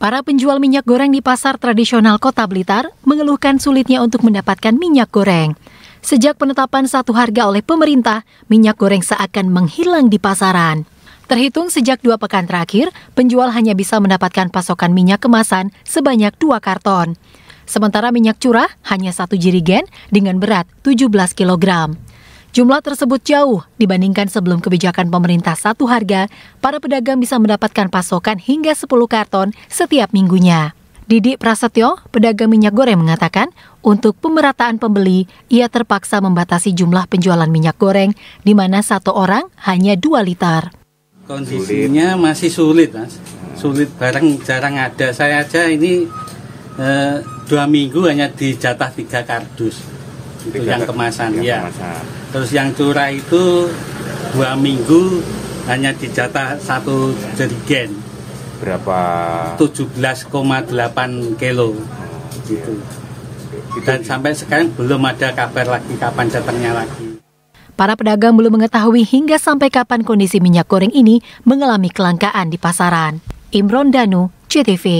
Para penjual minyak goreng di pasar tradisional kota Blitar mengeluhkan sulitnya untuk mendapatkan minyak goreng. Sejak penetapan satu harga oleh pemerintah, minyak goreng seakan menghilang di pasaran. Terhitung sejak dua pekan terakhir, penjual hanya bisa mendapatkan pasokan minyak kemasan sebanyak dua karton. Sementara minyak curah hanya satu jirigen dengan berat 17 kilogram. Jumlah tersebut jauh dibandingkan sebelum kebijakan pemerintah satu harga, para pedagang bisa mendapatkan pasokan hingga 10 karton setiap minggunya. Didik Prasetyo, pedagang minyak goreng mengatakan, untuk pemerataan pembeli, ia terpaksa membatasi jumlah penjualan minyak goreng, di mana satu orang hanya 2 liter. Kondisinya masih sulit, mas. Sulit barang jarang ada. Saya aja ini eh, dua minggu hanya dijatah tiga kardus itu yang kemasan ya. Kemasan. Terus yang curah itu dua minggu hanya dijatah satu jerigen. Berapa? 17,8 kilo. Oh, iya. Gitu. Dan sampai sekarang belum ada kabar lagi kapan datangnya lagi. Para pedagang belum mengetahui hingga sampai kapan kondisi minyak goreng ini mengalami kelangkaan di pasaran. Imron Danu, CTV.